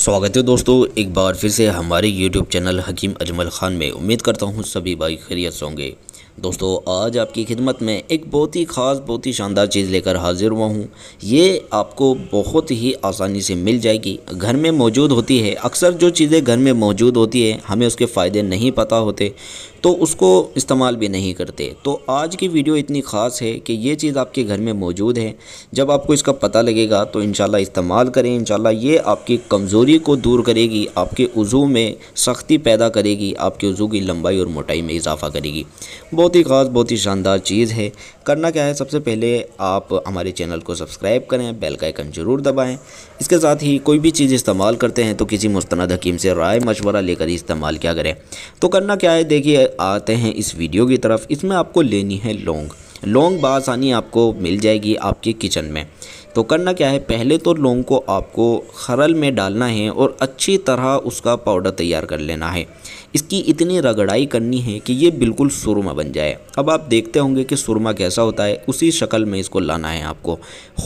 स्वागत है दोस्तों एक बार फिर से हमारे यूट्यूब चैनल हकीम अजमल ख़ान में उम्मीद करता हूँ सभी भाई खैरियत से होंगे दोस्तों आज आपकी खिदमत में एक बहुत ही ख़ास बहुत ही शानदार चीज़ लेकर हाज़िर हुआ हूँ ये आपको बहुत ही आसानी से मिल जाएगी घर में मौजूद होती है अक्सर जो चीज़ें घर में मौजूद होती है हमें उसके फ़ायदे नहीं पता होते तो उसको इस्तेमाल भी नहीं करते तो आज की वीडियो इतनी ख़ास है कि ये चीज़ आपके घर में मौजूद है जब आपको इसका पता लगेगा तो इन इस्तेमाल करें इन ये आपकी कमज़ोरी को दूर करेगी आपके उज़ू में सख्ती पैदा करेगी आपके उज़ू की लंबाई और मोटाई में इजाफ़ा करेगी बहुत ही ख़ास बहुत ही शानदार चीज़ है करना क्या है सबसे पहले आप हमारे चैनल को सब्सक्राइब करें बेल का आइकन ज़रूर दबाएं इसके साथ ही कोई भी चीज़ इस्तेमाल करते हैं तो किसी मुस्ंद हकीम से राय मशवरा लेकर इस्तेमाल क्या करें तो करना क्या है देखिए आते हैं इस वीडियो की तरफ इसमें आपको लेनी है लौंग लौंग बासानी आपको मिल जाएगी आपके किचन में तो करना क्या है पहले तो लौंग को आपको खरल में डालना है और अच्छी तरह उसका पाउडर तैयार कर लेना है इसकी इतनी रगड़ाई करनी है कि ये बिल्कुल सुरमा बन जाए अब आप देखते होंगे कि सुरमा कैसा होता है उसी शक्ल में इसको लाना है आपको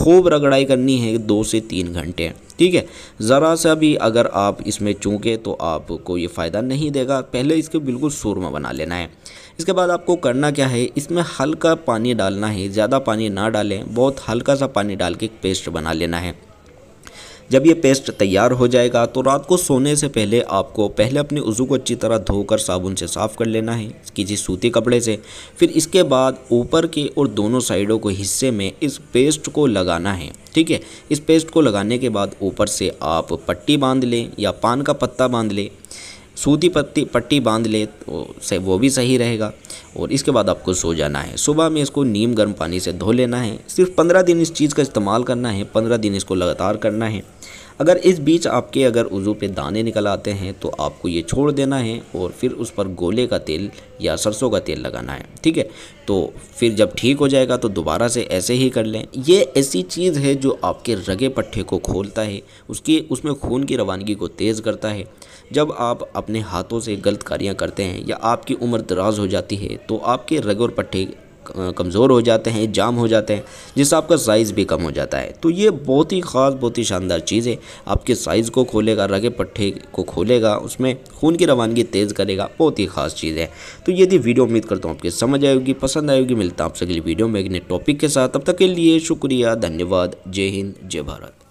खूब रगड़ाई करनी है दो से तीन घंटे ठीक है ज़रा सा भी अगर आप इसमें चूँके तो आपको ये फ़ायदा नहीं देगा पहले इसके बिल्कुल सूरमा बना लेना है इसके बाद आपको करना क्या है इसमें हल्का पानी डालना है ज़्यादा पानी ना डालें बहुत हल्का सा पानी डाल के पेस्ट बना लेना है जब ये पेस्ट तैयार हो जाएगा तो रात को सोने से पहले आपको पहले अपने उज़ू को अच्छी तरह धोकर साबुन से साफ़ कर लेना है किसी सूती कपड़े से फिर इसके बाद ऊपर के और दोनों साइडों को हिस्से में इस पेस्ट को लगाना है ठीक है इस पेस्ट को लगाने के बाद ऊपर से आप पट्टी बांध लें या पान का पत्ता बांध लें सूती पत्ती पट्टी बांध ले तो से वो भी सही रहेगा और इसके बाद आपको सो जाना है सुबह में इसको नीम गर्म पानी से धो लेना है सिर्फ पंद्रह दिन इस चीज़ का इस्तेमाल करना है पंद्रह दिन इसको लगातार करना है अगर इस बीच आपके अगर उज़ू पे दाने निकल आते हैं तो आपको ये छोड़ देना है और फिर उस पर गोले का तेल या सरसों का तेल लगाना है ठीक है तो फिर जब ठीक हो जाएगा तो दोबारा से ऐसे ही कर लें ये ऐसी चीज़ है जो आपके रगे पट्ठे को खोलता है उसकी उसमें खून की रवानगी को तेज़ करता है जब आप अपने हाथों से गलत कारियाँ करते हैं या आपकी उम्र दराज हो जाती है तो आपके रगे और पट्टे कमज़ोर हो जाते हैं जाम हो जाते हैं जिससे आपका साइज़ भी कम हो जाता है तो ये बहुत ही ख़ास बहुत ही शानदार चीज़ है आपके साइज़ को खोलेगा रगे पट्टे को खोलेगा उसमें खून की रवानगी तेज़ करेगा बहुत ही ख़ास चीज़ है तो यदि वीडियो उम्मीद करता हूँ आपकी समझ आएगी पसंद आएगी मिलता आपसे अगली वीडियो में एक नए टॉपिक के साथ तब तक के लिए शुक्रिया धन्यवाद जय हिंद जय भारत